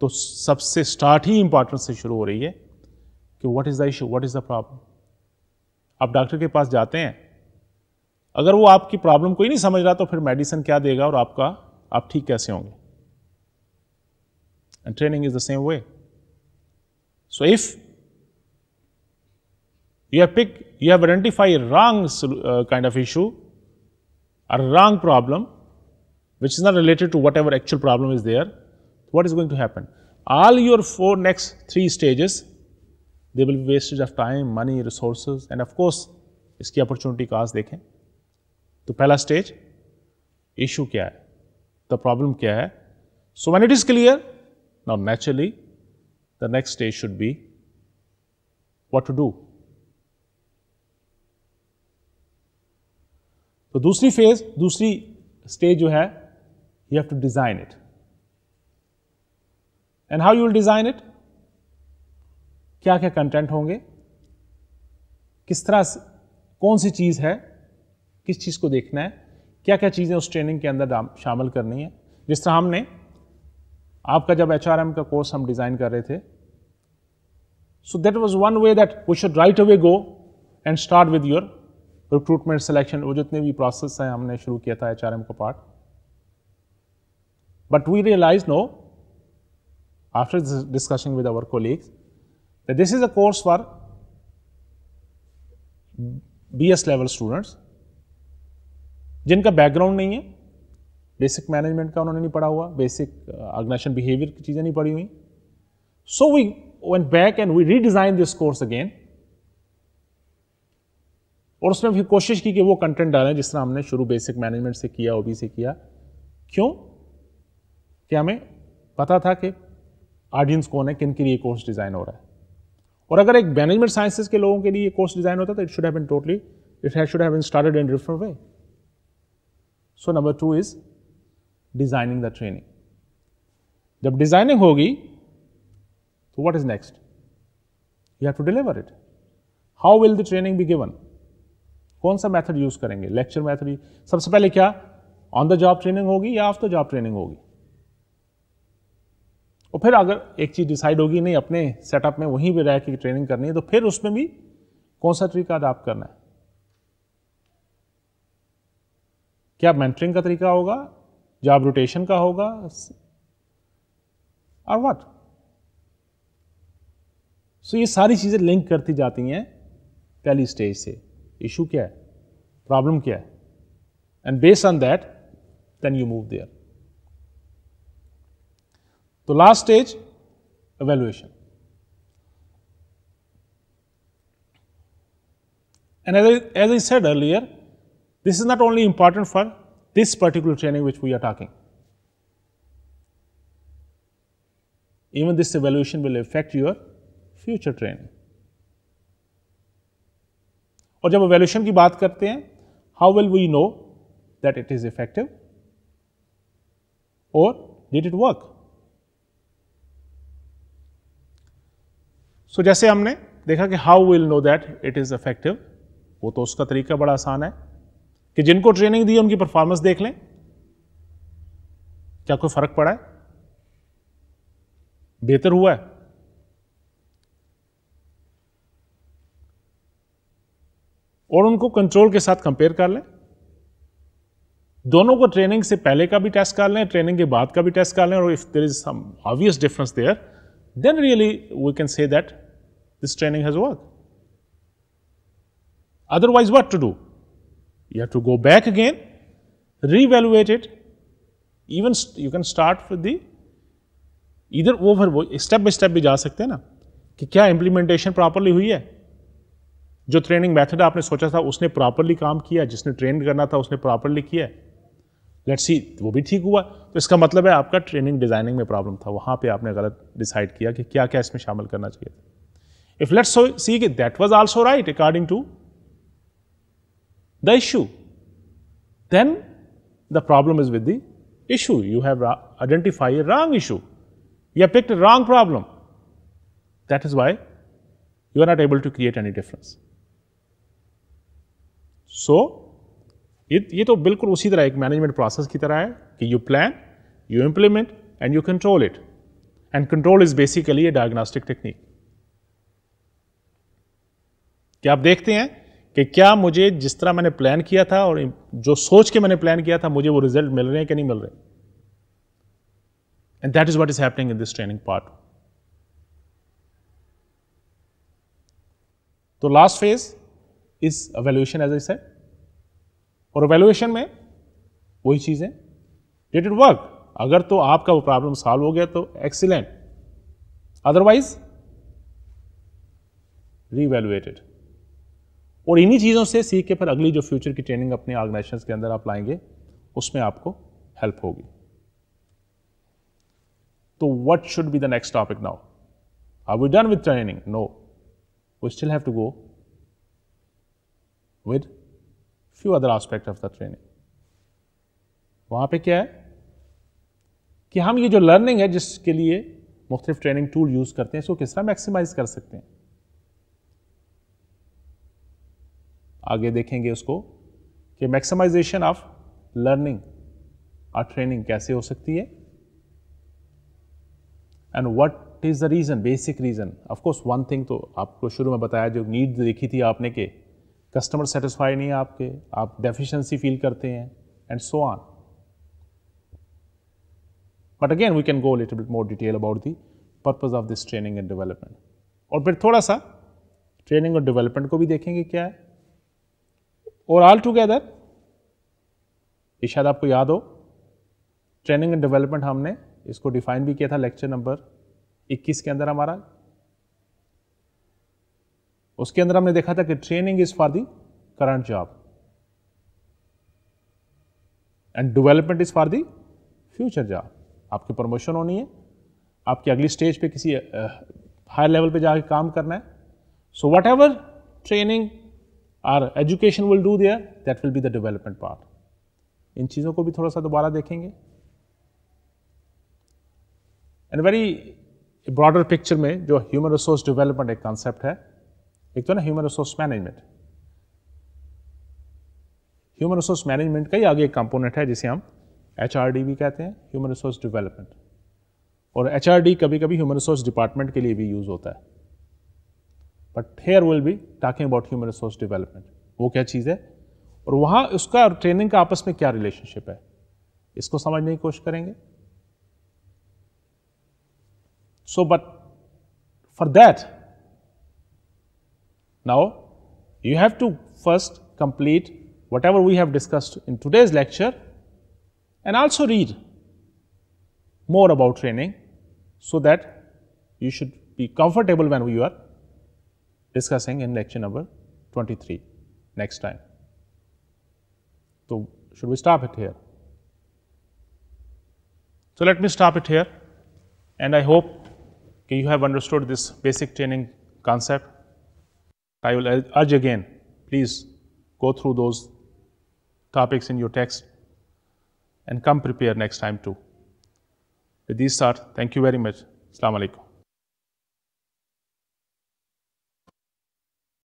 Speaker 1: तो सबसे स्टार्ट ही इंपॉर्टेंस से शुरू हो रही है कि what is the issue what is the problem आप डॉक्टर के पास जाते हैं अगर वो आपकी प्रॉब्लम को ही नहीं समझ रहा तो फिर मेडिसिन क्या देगा और आपका आप ठीक कैसे होंगे and training is the same way so if you have pick you have identify wrong kind of of a wrong problem which is not related to whatever actual problem is there, what is going to happen? All your four next three stages, they will be wastage of time, money, resources and of course, इसकी opportunity cost. देखें तो पहला stage issue क्या the problem problem क्या है so when it is clear, now naturally, the next stage should be, what to do. तो दूसरी phase दूसरी स्टेज जो है you have to design it and how you will design it क्या क्या content होंगे किस तरह कौन सी चीज़ है किस चीज़ को देखना है क्या क्या चीज़ें उस ट्रेनिंग के अंदर शामिल करनी है जिस तरह हमने आपका जब एच का कोर्स हम डिज़ाइन कर रहे थे so that was one way that we should right away go and start with your recruitment selection वो जितने भी प्रोसेस हैं हमने शुरू किया था एच का part but we realize no after discussion with our colleagues this is a course for B S level students जिनका बैकग्राउंड नहीं है बेसिक मैनेजमेंट का उन्होंने नहीं पढ़ा हुआ बेसिक ऑर्गेनाइजेशन बिहेवियर की चीज़ें नहीं पढ़ी हुई so we went back and we redesign this course again और उसमें फिर कोशिश की कि वो कंटेंट डालें जिस तरह हमने शुरू बेसिक मैनेजमेंट से किया ओबी से किया क्यों कि हमें पता था कि ऑडियंस कौन है किन के लिए कोर्स डिज़ाइन हो रहा है और अगर एक मैनेजमेंट साइंसेज के लोगों के लिए कोर्स डिज़ाइन होता तो it should have been totally it should have been started in different way so number two is designing the training जब डिज़ाइनिंग होगी तो what is next you have to deliver it how will the training be given कौन सा method use करेंगे lecture method सबसे पहले क्या on the job training होगी या ऑफ द जॉब ट्रेनिंग होगी और फिर अगर एक चीज डिसाइड होगी नहीं अपने सेटअप में वहीं भी रह के ट्रेनिंग करनी है तो फिर उसमें भी कौन सा तरीका अडाप्ट करना है क्या मेंटरिंग का तरीका होगा जॉब रोटेशन का होगा और व्हाट सो so, ये सारी चीज़ें लिंक करती जाती हैं पहली स्टेज से issue kya hai, problem kya And based on that, then you move there. So last stage, evaluation. And as I, as I said earlier, this is not only important for this particular training which we are talking. Even this evaluation will affect your future training. और जब valuation की बात करते हैं how will we know that it is effective और did it work so जैसे हमने देखा कि how will know that it is effective वो तो उसका तरीका बड़ा आसान है कि जिनको ट्रेनिंग दी है उनकी परफॉर्मेंस देख लें क्या कोई फर्क पड़ा है बेहतर हुआ है और उनको कंट्रोल के साथ कंपेयर कर लें दोनों को ट्रेनिंग से पहले का भी टेस्ट कर लें ट्रेनिंग के बाद का भी टेस्ट कर लें और if there is some obvious difference there then really we can say that this training has work otherwise what to do you have to go back again reevaluate it even you can start with the इधर वो फिर वो step by step भी जा सकते हैं ना कि क्या इंप्लीमेंटेशन प्रॉपरली हुई है जो ट्रेनिंग मेथड आपने सोचा था उसने प्रॉपरली काम किया जिसने ट्रेन करना था उसने प्रॉपरली किया लेट्स सी तो वो भी ठीक हुआ तो इसका मतलब है आपका ट्रेनिंग डिज़ाइनिंग में प्रॉब्लम था वहां पे आपने गलत डिसाइड किया कि क्या क्या इसमें शामिल करना चाहिए था इफ लेट्स सी कि that was also right according to the issue then the problem is with the issue you have identify a wrong issue you have picked wrong problem that is why why you are not able to create any difference. So so, ये तो बिल्कुल उसी तरह एक management process की तरह है कि you plan you implement and you control it and control is basically a diagnostic technique क्या आप देखते हैं कि क्या मुझे जिस तरह मैंने प्लान किया था और जो सोच के मैंने प्लान किया था मुझे वो रिजल्ट मिल रहे हैं कि नहीं मिल रहे and that is what is happening in this training part तो last phase is evaluation as a said और वैल्यूएशन में वही चीज़ है डिट इट वर्क अगर तो आपका वो प्रॉब्लम सॉल्व हो गया तो एक्सीलेंट अदरवाइज रीवैल्यूएटेड और इन्हीं चीज़ों से सीख के फिर अगली जो फ्यूचर की ट्रेनिंग अपने ऑर्गेनाइजेशन के अंदर आप लाएंगे उसमें आपको हेल्प होगी तो what should be the next topic now are we done with training no we still have to go with few other aspect of the training वहां पे क्या है कि हम ये जो लर्निंग है जिसके लिए मुख्तलिफ ट्रेनिंग टूल यूज़ करते हैं इसको किस तरह मैक्सिमाइज कर सकते हैं आगे देखेंगे उसको कि मैक्सिमाइजेशन ऑफ लर्निंग और ट्रेनिंग कैसे हो सकती है and what is the reason basic reason of course one thing तो आपको शुरू में बताया जो नीड देखी थी आपने के कस्टमर सेटिस्फाई नहीं आपके आप डेफिशिएंसी फील करते हैं and so on but again we can go little bit more detail about the purpose of this training and development और फिर थोड़ा सा ट्रेनिंग और डेवलपमेंट को भी देखेंगे क्या है और ऑल टुगेदर ये शायद आपको याद हो ट्रेनिंग एंड डेवलपमेंट हमने इसको डिफाइन भी किया था लेक्चर नंबर 21 के अंदर हमारा उसके अंदर हमने देखा था कि training is for the current job and development is for the future job आपकी प्रमोशन होनी है आपकी अगली स्टेज पे किसी हाई लेवल पे जाके काम करना है so whatever training or education will do there that will be the development part इन चीज़ों को भी थोड़ा सा दोबारा देखेंगे एंड वेरी ब्रॉडर पिक्चर में जो ह्यूमन रिसोर्स डेवलपमेंट एक कॉन्सेप्ट है एक तो ना human resource management human resource management का ही आगे एक कंपोनेंट है जिसे हम एच भी कहते हैं ह्यूमन रिसोर्स डेवलपमेंट और एच कभी कभी ह्यूमन रिसोर्स डिपार्टमेंट के लिए भी यूज़ होता है but here will be talking about human resource development वो क्या चीज़ है और वहां उसका और ट्रेनिंग का आपस में क्या रिलेशनशिप है इसको समझने की कोशिश करेंगे so but for that Now, you have to first complete whatever we have discussed in today's lecture and also read more about training so that you should be comfortable when we are discussing in lecture number 23 next time. So, should we stop it here? So, let me stop it here and I hope you have understood this basic training concept I will urge again, please go through those topics in your text and come prepare next time too. With these start. thank you very much. Assalamu alaikum.